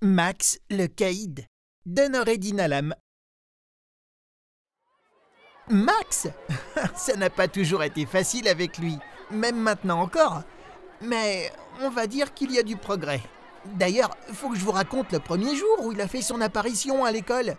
Max le Caïd d'Honoré Max Ça n'a pas toujours été facile avec lui, même maintenant encore. Mais on va dire qu'il y a du progrès. D'ailleurs, faut que je vous raconte le premier jour où il a fait son apparition à l'école.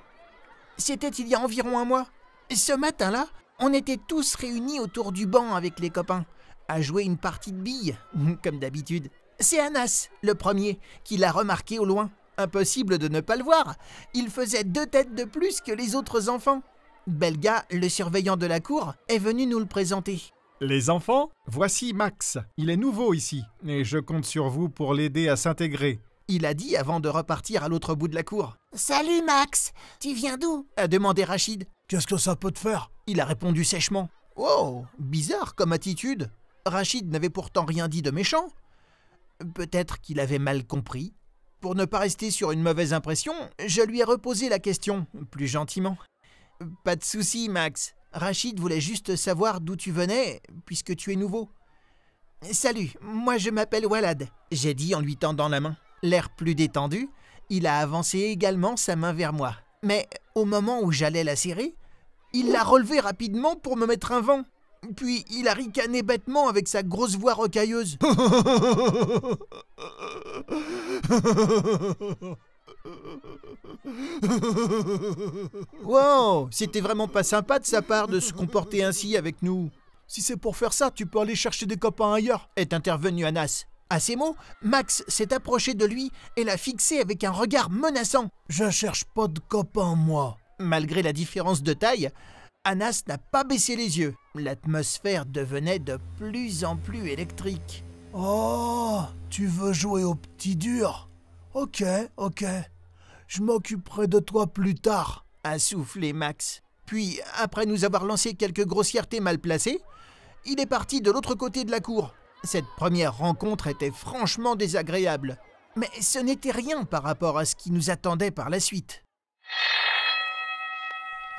C'était il y a environ un mois. Ce matin-là, on était tous réunis autour du banc avec les copains, à jouer une partie de billes, comme d'habitude. C'est Anas, le premier, qui l'a remarqué au loin. Impossible de ne pas le voir. Il faisait deux têtes de plus que les autres enfants. Belga, le surveillant de la cour, est venu nous le présenter. Les enfants, voici Max. Il est nouveau ici, et je compte sur vous pour l'aider à s'intégrer. Il a dit avant de repartir à l'autre bout de la cour. Salut Max, tu viens d'où a demandé Rachid. Qu'est-ce que ça peut te faire Il a répondu sèchement. Oh bizarre comme attitude. Rachid n'avait pourtant rien dit de méchant. Peut-être qu'il avait mal compris. Pour ne pas rester sur une mauvaise impression, je lui ai reposé la question, plus gentiment. Pas de souci, Max. Rachid voulait juste savoir d'où tu venais, puisque tu es nouveau. Salut, moi je m'appelle Walad, j'ai dit en lui tendant la main. L'air plus détendu, il a avancé également sa main vers moi. Mais au moment où j'allais la serrer, il l'a relevée rapidement pour me mettre un vent. Puis il a ricané bêtement avec sa grosse voix rocailleuse. Wow, c'était vraiment pas sympa de sa part de se comporter ainsi avec nous. Si c'est pour faire ça, tu peux aller chercher des copains ailleurs, est intervenu Anas. À ces mots, Max s'est approché de lui et l'a fixé avec un regard menaçant. Je cherche pas de copains, moi. Malgré la différence de taille, Anas n'a pas baissé les yeux. L'atmosphère devenait de plus en plus électrique. Oh, tu veux jouer au petit dur Ok, ok. Je m'occuperai de toi plus tard, a soufflé Max. Puis, après nous avoir lancé quelques grossièretés mal placées, il est parti de l'autre côté de la cour. Cette première rencontre était franchement désagréable. Mais ce n'était rien par rapport à ce qui nous attendait par la suite.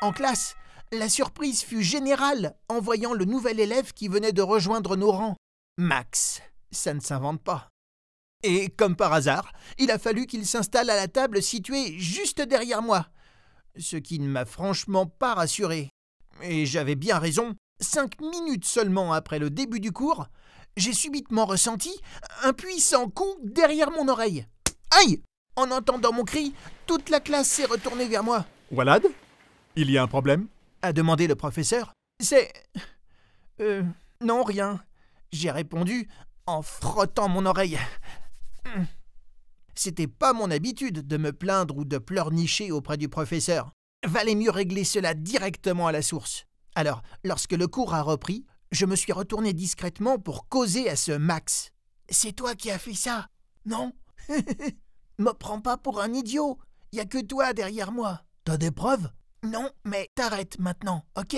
En classe, la surprise fut générale en voyant le nouvel élève qui venait de rejoindre nos rangs. Max, ça ne s'invente pas. Et comme par hasard, il a fallu qu'il s'installe à la table située juste derrière moi, ce qui ne m'a franchement pas rassuré. Et j'avais bien raison, cinq minutes seulement après le début du cours, j'ai subitement ressenti un puissant coup derrière mon oreille. Aïe En entendant mon cri, toute la classe s'est retournée vers moi. Walad Il y a un problème a demandé le professeur. C'est. Euh. Non, rien. J'ai répondu en frottant mon oreille. C'était pas mon habitude de me plaindre ou de pleurnicher auprès du professeur. Valait mieux régler cela directement à la source. Alors, lorsque le cours a repris, je me suis retourné discrètement pour causer à ce Max. C'est toi qui as fait ça, non Me prends pas pour un idiot. Y a que toi derrière moi. T'as des preuves non, mais t'arrêtes maintenant, ok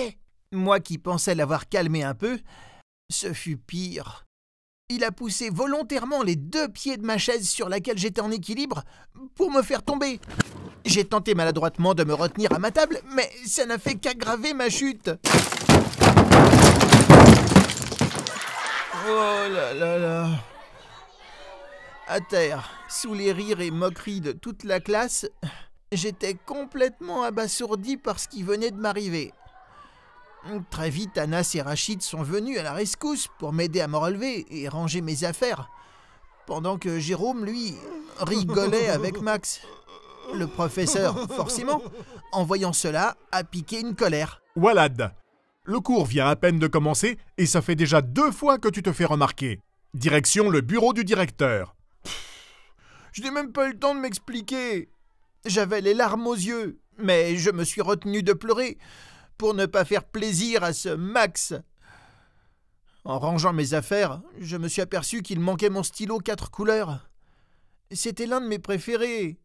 Moi qui pensais l'avoir calmé un peu, ce fut pire. Il a poussé volontairement les deux pieds de ma chaise sur laquelle j'étais en équilibre pour me faire tomber. J'ai tenté maladroitement de me retenir à ma table, mais ça n'a fait qu'aggraver ma chute. Oh là là là. À terre, sous les rires et moqueries de toute la classe, J'étais complètement abasourdi par ce qui venait de m'arriver. Très vite, Anas et Rachid sont venus à la rescousse pour m'aider à me relever et ranger mes affaires, pendant que Jérôme, lui, rigolait avec Max. Le professeur, forcément, en voyant cela, a piqué une colère. Walad, le cours vient à peine de commencer et ça fait déjà deux fois que tu te fais remarquer. Direction le bureau du directeur. je n'ai même pas eu le temps de m'expliquer. J'avais les larmes aux yeux, mais je me suis retenu de pleurer pour ne pas faire plaisir à ce Max. En rangeant mes affaires, je me suis aperçu qu'il manquait mon stylo quatre couleurs. C'était l'un de mes préférés.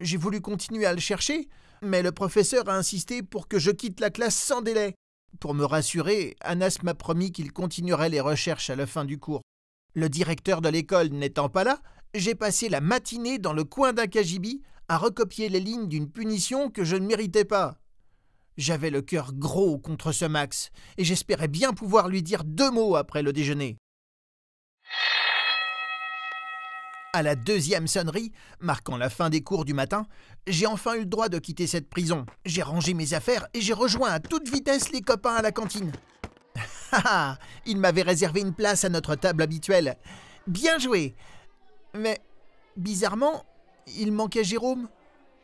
J'ai voulu continuer à le chercher, mais le professeur a insisté pour que je quitte la classe sans délai. Pour me rassurer, Anas m'a promis qu'il continuerait les recherches à la fin du cours. Le directeur de l'école n'étant pas là, j'ai passé la matinée dans le coin d'un cagibi à recopier les lignes d'une punition que je ne méritais pas. J'avais le cœur gros contre ce Max, et j'espérais bien pouvoir lui dire deux mots après le déjeuner. À la deuxième sonnerie, marquant la fin des cours du matin, j'ai enfin eu le droit de quitter cette prison. J'ai rangé mes affaires et j'ai rejoint à toute vitesse les copains à la cantine. Ah, ah Il m'avait réservé une place à notre table habituelle. Bien joué Mais bizarrement, il manquait Jérôme.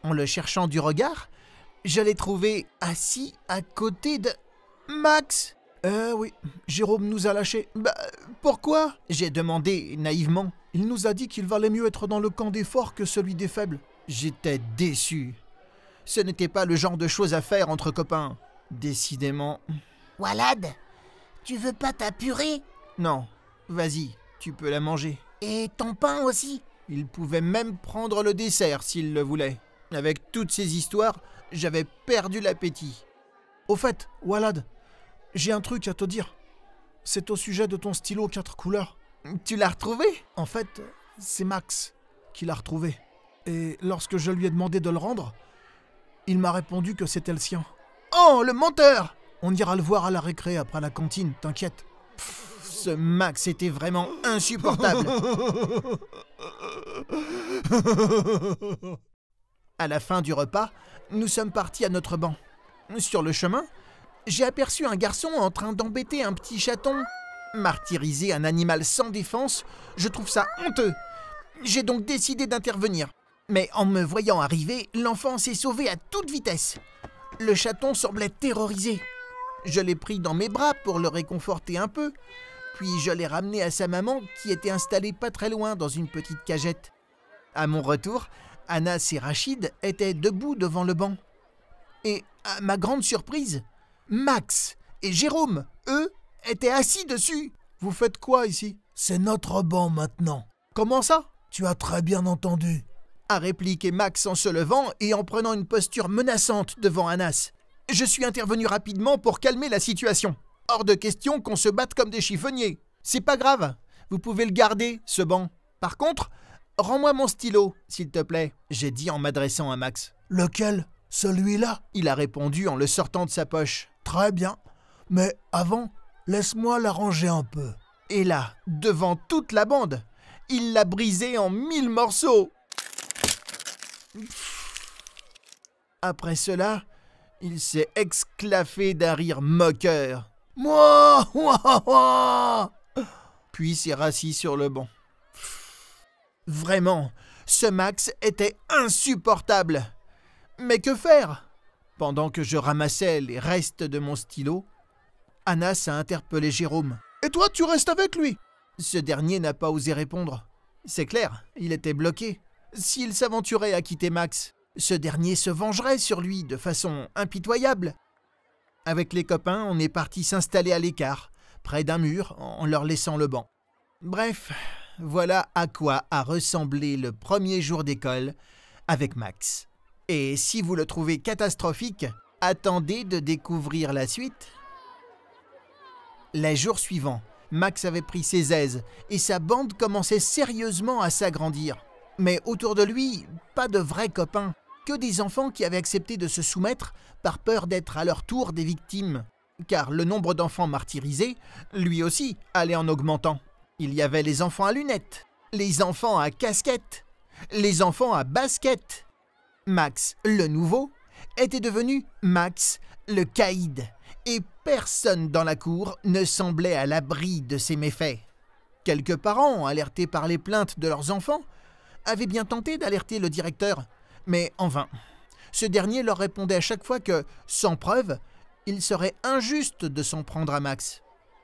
En le cherchant du regard, je l'ai trouvé assis à côté de Max. Euh oui, Jérôme nous a lâchés. Bah, pourquoi J'ai demandé naïvement. Il nous a dit qu'il valait mieux être dans le camp des forts que celui des faibles. J'étais déçu. Ce n'était pas le genre de choses à faire entre copains. Décidément. Walad, tu veux pas ta purée Non, vas-y, tu peux la manger. Et ton pain aussi il pouvait même prendre le dessert s'il le voulait. Avec toutes ces histoires, j'avais perdu l'appétit. Au fait, Walad, j'ai un truc à te dire. C'est au sujet de ton stylo quatre couleurs. Tu l'as retrouvé En fait, c'est Max qui l'a retrouvé. Et lorsque je lui ai demandé de le rendre, il m'a répondu que c'était le sien. Oh, le menteur On ira le voir à la récré après la cantine, t'inquiète. Ce Max était vraiment insupportable. À la fin du repas, nous sommes partis à notre banc. Sur le chemin, j'ai aperçu un garçon en train d'embêter un petit chaton. Martyriser un animal sans défense, je trouve ça honteux. J'ai donc décidé d'intervenir. Mais en me voyant arriver, l'enfant s'est sauvé à toute vitesse. Le chaton semblait terrorisé. Je l'ai pris dans mes bras pour le réconforter un peu, puis je l'ai ramené à sa maman qui était installée pas très loin dans une petite cagette. À mon retour, Anas et Rachid étaient debout devant le banc. Et à ma grande surprise, Max et Jérôme, eux, étaient assis dessus. Vous faites quoi ici C'est notre banc maintenant. Comment ça Tu as très bien entendu. A répliqué Max en se levant et en prenant une posture menaçante devant Anas. Je suis intervenu rapidement pour calmer la situation. Hors de question qu'on se batte comme des chiffonniers. C'est pas grave, vous pouvez le garder, ce banc. Par contre, rends-moi mon stylo, s'il te plaît, j'ai dit en m'adressant à Max. Lequel Celui-là Il a répondu en le sortant de sa poche. Très bien, mais avant, laisse-moi l'arranger un peu. Et là, devant toute la bande, il l'a brisé en mille morceaux. Après cela, il s'est exclafé d'un rire moqueur. Moi Puis s'est rassis sur le banc. Vraiment, ce Max était insupportable. Mais que faire Pendant que je ramassais les restes de mon stylo, Anas a interpellé Jérôme. Et toi, tu restes avec lui Ce dernier n'a pas osé répondre. C'est clair, il était bloqué. S'il s'aventurait à quitter Max, ce dernier se vengerait sur lui de façon impitoyable. Avec les copains, on est parti s'installer à l'écart, près d'un mur, en leur laissant le banc. Bref, voilà à quoi a ressemblé le premier jour d'école avec Max. Et si vous le trouvez catastrophique, attendez de découvrir la suite. Les jours suivants, Max avait pris ses aises et sa bande commençait sérieusement à s'agrandir. Mais autour de lui, pas de vrais copains que des enfants qui avaient accepté de se soumettre par peur d'être à leur tour des victimes, car le nombre d'enfants martyrisés, lui aussi, allait en augmentant. Il y avait les enfants à lunettes, les enfants à casquettes, les enfants à baskets. Max, le nouveau, était devenu Max, le caïd, et personne dans la cour ne semblait à l'abri de ses méfaits. Quelques parents, alertés par les plaintes de leurs enfants, avaient bien tenté d'alerter le directeur mais en vain. Ce dernier leur répondait à chaque fois que, sans preuve, il serait injuste de s'en prendre à Max.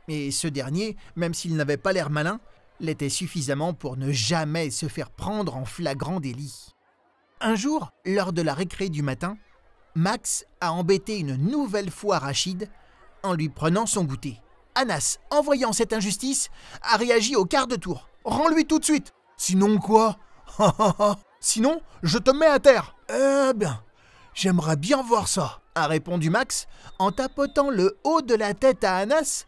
Et ce dernier, même s'il n'avait pas l'air malin, l'était suffisamment pour ne jamais se faire prendre en flagrant délit. Un jour, lors de la récré du matin, Max a embêté une nouvelle fois Rachid en lui prenant son goûter. Anas, en voyant cette injustice, a réagi au quart de tour. Rends-lui tout de suite Sinon quoi Sinon, je te mets à terre. Eh bien, j'aimerais bien voir ça, a répondu Max en tapotant le haut de la tête à Anas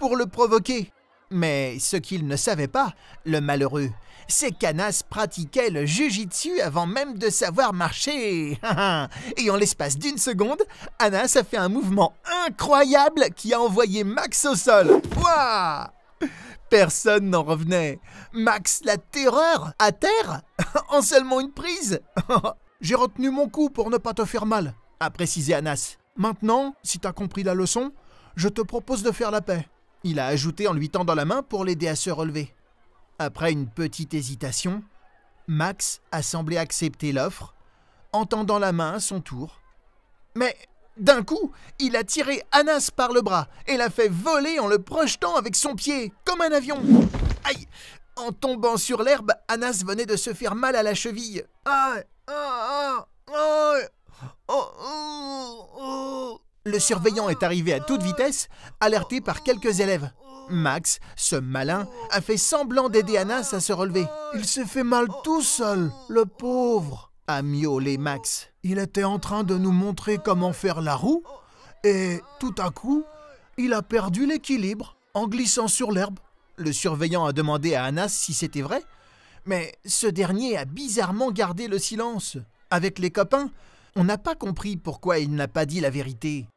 pour le provoquer. Mais ce qu'il ne savait pas, le malheureux, c'est qu'Anas pratiquait le jujitsu avant même de savoir marcher. Et en l'espace d'une seconde, Anas a fait un mouvement incroyable qui a envoyé Max au sol. Personne n'en revenait. Max, la terreur À terre En seulement une prise J'ai retenu mon coup pour ne pas te faire mal, a précisé Anas. Maintenant, si t'as compris la leçon, je te propose de faire la paix. Il a ajouté en lui tendant la main pour l'aider à se relever. Après une petite hésitation, Max a semblé accepter l'offre, en tendant la main à son tour. Mais d'un coup, il a tiré Anas par le bras et l'a fait voler en le projetant avec son pied, comme un avion. Aïe En tombant sur l'herbe, Anas venait de se faire mal à la cheville. Ah, Le surveillant est arrivé à toute vitesse, alerté par quelques élèves. Max, ce malin, a fait semblant d'aider Anas à se relever. Il se fait mal tout seul, le pauvre, a miaulé Max. Il était en train de nous montrer comment faire la roue et tout à coup, il a perdu l'équilibre en glissant sur l'herbe. Le surveillant a demandé à Anas si c'était vrai, mais ce dernier a bizarrement gardé le silence. Avec les copains, on n'a pas compris pourquoi il n'a pas dit la vérité.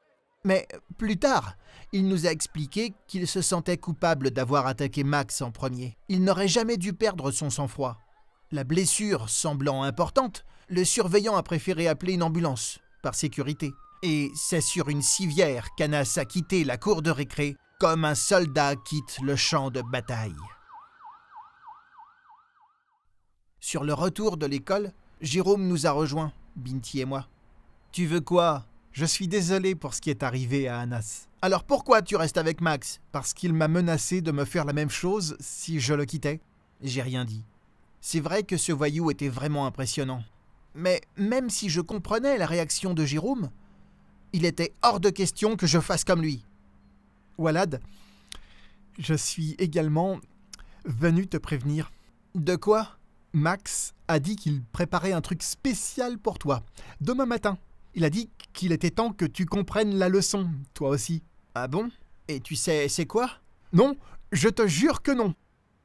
Mais plus tard, il nous a expliqué qu'il se sentait coupable d'avoir attaqué Max en premier. Il n'aurait jamais dû perdre son sang-froid. La blessure semblant importante, le surveillant a préféré appeler une ambulance, par sécurité. Et c'est sur une civière qu'Anas a quitté la cour de récré comme un soldat quitte le champ de bataille. Sur le retour de l'école, Jérôme nous a rejoints, Binti et moi. Tu veux quoi Je suis désolé pour ce qui est arrivé à Anas. Alors pourquoi tu restes avec Max Parce qu'il m'a menacé de me faire la même chose si je le quittais. J'ai rien dit. C'est vrai que ce voyou était vraiment impressionnant. Mais même si je comprenais la réaction de Jérôme, il était hors de question que je fasse comme lui. Walad, je suis également venu te prévenir. De quoi Max a dit qu'il préparait un truc spécial pour toi, demain matin. Il a dit qu'il était temps que tu comprennes la leçon, toi aussi. Ah bon Et tu sais c'est quoi Non, je te jure que non.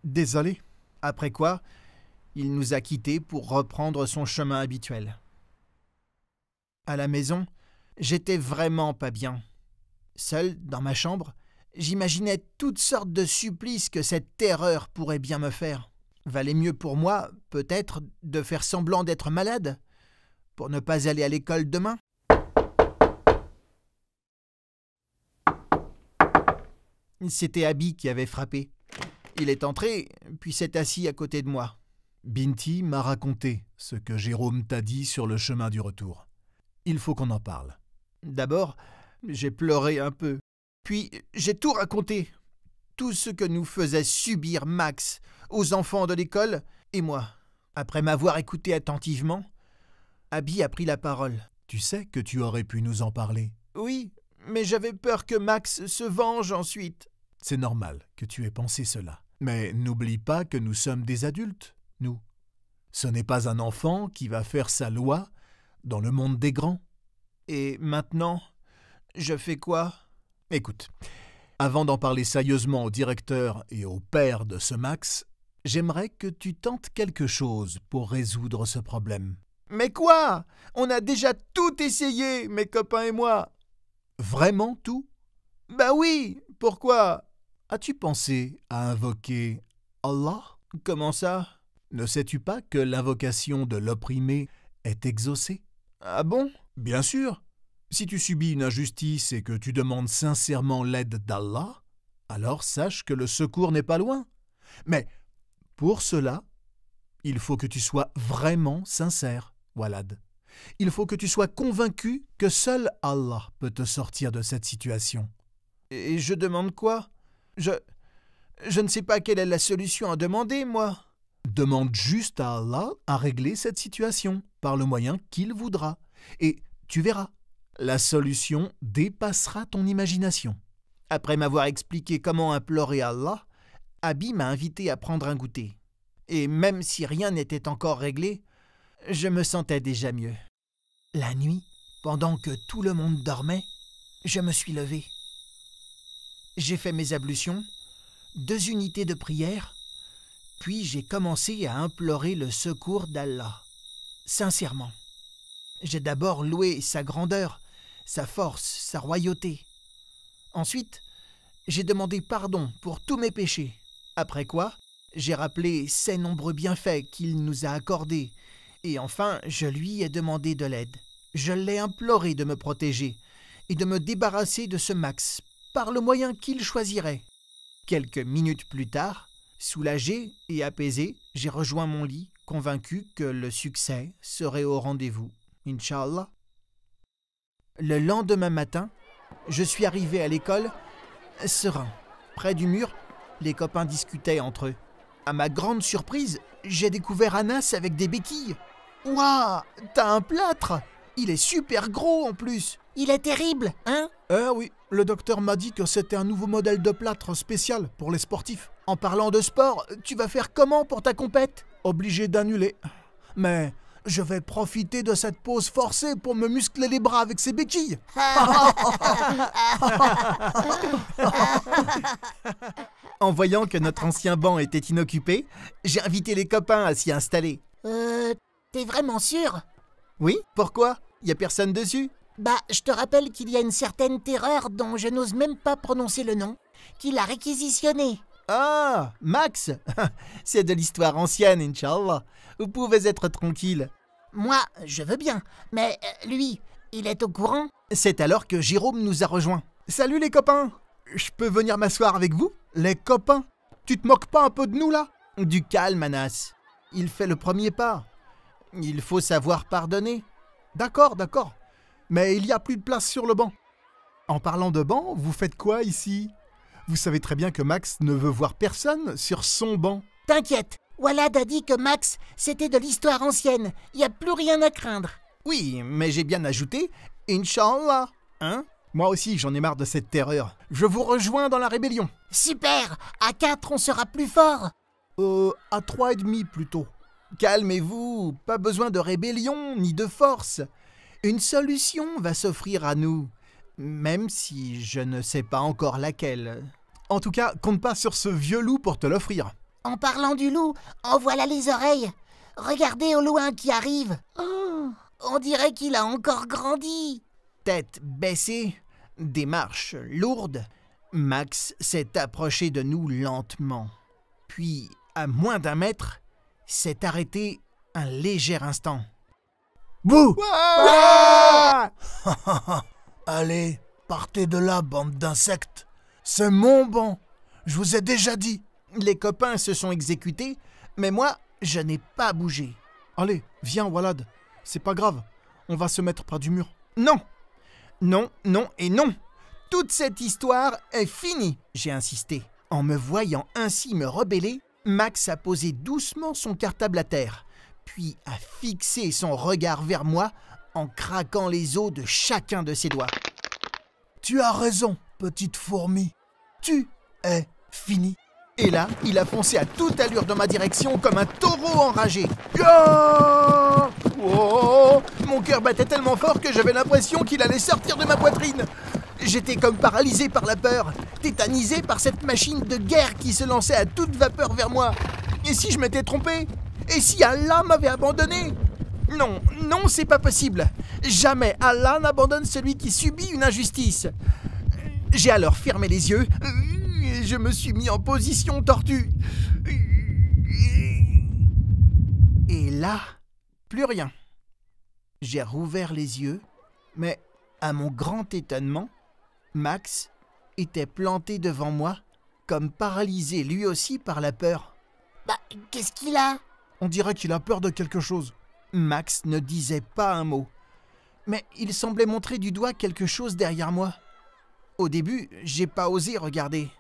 Désolé. Après quoi, il nous a quittés pour reprendre son chemin habituel. À la maison, j'étais vraiment pas bien. Seul, dans ma chambre, j'imaginais toutes sortes de supplices que cette terreur pourrait bien me faire. Valait mieux pour moi, peut-être, de faire semblant d'être malade, pour ne pas aller à l'école demain. C'était Abby qui avait frappé. Il est entré, puis s'est assis à côté de moi. Binti m'a raconté ce que Jérôme t'a dit sur le chemin du retour. Il faut qu'on en parle. D'abord, j'ai pleuré un peu. Puis j'ai tout raconté. Tout ce que nous faisait subir Max aux enfants de l'école et moi. Après m'avoir écouté attentivement, Abby a pris la parole. Tu sais que tu aurais pu nous en parler. Oui, mais j'avais peur que Max se venge ensuite. C'est normal que tu aies pensé cela. Mais n'oublie pas que nous sommes des adultes nous. Ce n'est pas un enfant qui va faire sa loi dans le monde des grands. Et maintenant, je fais quoi Écoute, avant d'en parler sérieusement au directeur et au père de ce Max, j'aimerais que tu tentes quelque chose pour résoudre ce problème. Mais quoi On a déjà tout essayé, mes copains et moi. Vraiment tout Ben oui, pourquoi As-tu pensé à invoquer Allah Comment ça ne sais-tu pas que l'invocation de l'opprimé est exaucée Ah bon Bien sûr. Si tu subis une injustice et que tu demandes sincèrement l'aide d'Allah, alors sache que le secours n'est pas loin. Mais pour cela, il faut que tu sois vraiment sincère, Walad. Il faut que tu sois convaincu que seul Allah peut te sortir de cette situation. Et je demande quoi Je. Je ne sais pas quelle est la solution à demander, moi. Demande juste à Allah à régler cette situation par le moyen qu'il voudra, et tu verras, la solution dépassera ton imagination. Après m'avoir expliqué comment implorer Allah, Abi m'a invité à prendre un goûter. Et même si rien n'était encore réglé, je me sentais déjà mieux. La nuit, pendant que tout le monde dormait, je me suis levé. J'ai fait mes ablutions, deux unités de prière, puis j'ai commencé à implorer le secours d'Allah. Sincèrement. J'ai d'abord loué sa grandeur, sa force, sa royauté. Ensuite, j'ai demandé pardon pour tous mes péchés. Après quoi, j'ai rappelé ses nombreux bienfaits qu'il nous a accordés. Et enfin, je lui ai demandé de l'aide. Je l'ai imploré de me protéger et de me débarrasser de ce Max par le moyen qu'il choisirait. Quelques minutes plus tard, Soulagé et apaisé, j'ai rejoint mon lit, convaincu que le succès serait au rendez-vous. Inch'Allah. Le lendemain matin, je suis arrivé à l'école, serein. Près du mur, les copains discutaient entre eux. À ma grande surprise, j'ai découvert Anas avec des béquilles. Ouah, t'as un plâtre Il est super gros en plus Il est terrible, hein Eh oui, le docteur m'a dit que c'était un nouveau modèle de plâtre spécial pour les sportifs. En parlant de sport, tu vas faire comment pour ta compète Obligé d'annuler. Mais je vais profiter de cette pause forcée pour me muscler les bras avec ces béquilles. en voyant que notre ancien banc était inoccupé, j'ai invité les copains à s'y installer. Euh, t'es vraiment sûr Oui, pourquoi Y a personne dessus Bah, je te rappelle qu'il y a une certaine terreur dont je n'ose même pas prononcer le nom, qui l'a réquisitionnée. Ah, Max C'est de l'histoire ancienne, Inch'Allah. Vous pouvez être tranquille. Moi, je veux bien, mais euh, lui, il est au courant C'est alors que Jérôme nous a rejoints. Salut les copains Je peux venir m'asseoir avec vous Les copains Tu te moques pas un peu de nous là Du calme, Anas. Il fait le premier pas. Il faut savoir pardonner. D'accord, d'accord. Mais il n'y a plus de place sur le banc. En parlant de banc, vous faites quoi ici vous savez très bien que Max ne veut voir personne sur son banc. T'inquiète, Walad a dit que Max, c'était de l'histoire ancienne. Il a plus rien à craindre. Oui, mais j'ai bien ajouté Inch'Allah. Hein Moi aussi, j'en ai marre de cette terreur. Je vous rejoins dans la rébellion. Super À quatre, on sera plus fort Euh, à trois et demi plutôt. Calmez-vous, pas besoin de rébellion ni de force. Une solution va s'offrir à nous même si je ne sais pas encore laquelle. En tout cas, compte pas sur ce vieux loup pour te l'offrir. En parlant du loup, en voilà les oreilles. Regardez au loin qui arrive. Oh. on dirait qu'il a encore grandi. Tête baissée, démarche lourde, Max s'est approché de nous lentement. Puis, à moins d'un mètre, s'est arrêté un léger instant. Bouh Allez, partez de là, bande d'insectes. C'est mon banc. Je vous ai déjà dit. Les copains se sont exécutés, mais moi, je n'ai pas bougé. Allez, viens, Walad. C'est pas grave. On va se mettre près du mur. Non. Non, non et non. Toute cette histoire est finie, j'ai insisté. En me voyant ainsi me rebeller, Max a posé doucement son cartable à terre, puis a fixé son regard vers moi en craquant les os de chacun de ses doigts. Tu as raison, petite fourmi. Tu es fini. Et là, il a foncé à toute allure dans ma direction comme un taureau enragé. Oh Mon cœur battait tellement fort que j'avais l'impression qu'il allait sortir de ma poitrine. J'étais comme paralysé par la peur, tétanisé par cette machine de guerre qui se lançait à toute vapeur vers moi. Et si je m'étais trompé Et si Allah m'avait abandonné non, non, c'est pas possible. Jamais Allah n'abandonne celui qui subit une injustice. J'ai alors fermé les yeux et je me suis mis en position tortue. Et là, plus rien. J'ai rouvert les yeux, mais à mon grand étonnement, Max était planté devant moi, comme paralysé lui aussi par la peur. Bah, qu'est-ce qu'il a On dirait qu'il a peur de quelque chose. Max ne disait pas un mot. Mais il semblait montrer du doigt quelque chose derrière moi. Au début, j'ai pas osé regarder.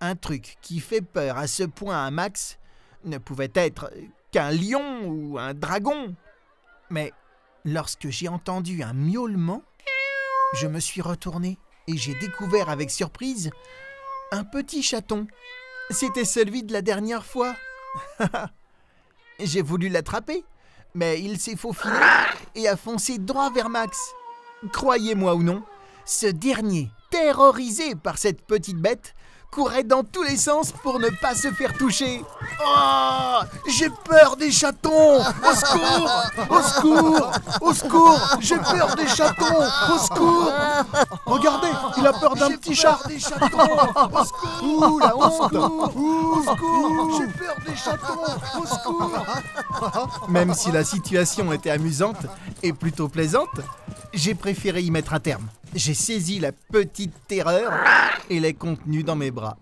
Un truc qui fait peur à ce point à Max ne pouvait être qu'un lion ou un dragon. Mais lorsque j'ai entendu un miaulement, je me suis retourné et j'ai découvert avec surprise un petit chaton. C'était celui de la dernière fois. j'ai voulu l'attraper, mais il s'est faufilé et a foncé droit vers Max. Croyez-moi ou non, ce dernier, terrorisé par cette petite bête, courait dans tous les sens pour ne pas se faire toucher. Oh J'ai peur des chatons Au secours Au secours Au secours J'ai peur des chatons Au secours Regardez, il a peur d'un petit des chatons Au secours Ouh, Au secours J'ai peur des chatons Au secours Même si la situation était amusante et plutôt plaisante, j'ai préféré y mettre un terme. J'ai saisi la petite terreur et l'ai contenue dans mes bras.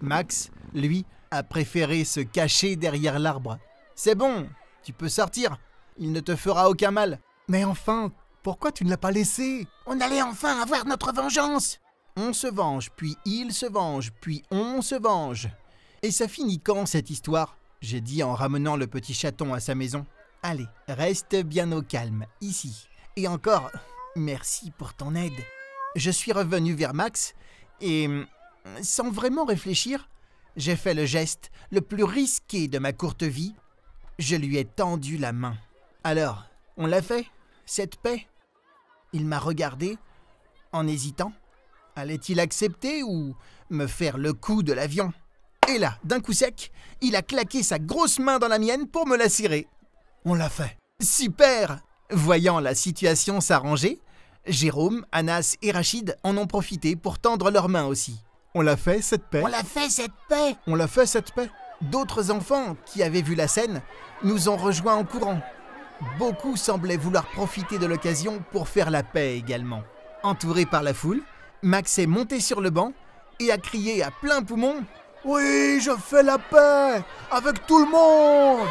Max, lui, a préféré se cacher derrière l'arbre. C'est bon, tu peux sortir, il ne te fera aucun mal. Mais enfin, pourquoi tu ne l'as pas laissé On allait enfin avoir notre vengeance On se venge, puis il se venge, puis on se venge. Et ça finit quand cette histoire J'ai dit en ramenant le petit chaton à sa maison. Allez, reste bien au calme, ici. Et encore, merci pour ton aide. Je suis revenu vers Max et, sans vraiment réfléchir, j'ai fait le geste le plus risqué de ma courte vie. Je lui ai tendu la main. Alors, on l'a fait, cette paix Il m'a regardé, en hésitant. Allait-il accepter ou me faire le coup de l'avion Et là, d'un coup sec, il a claqué sa grosse main dans la mienne pour me la serrer. On l'a fait. Super Voyant la situation s'arranger, Jérôme, Anas et Rachid en ont profité pour tendre leurs mains aussi. On l'a fait cette paix. On l'a fait cette paix. On l'a fait cette paix. D'autres enfants qui avaient vu la scène nous ont rejoints en courant. Beaucoup semblaient vouloir profiter de l'occasion pour faire la paix également. Entouré par la foule, Max est monté sur le banc et a crié à plein poumon ⁇ Oui, je fais la paix Avec tout le monde !⁇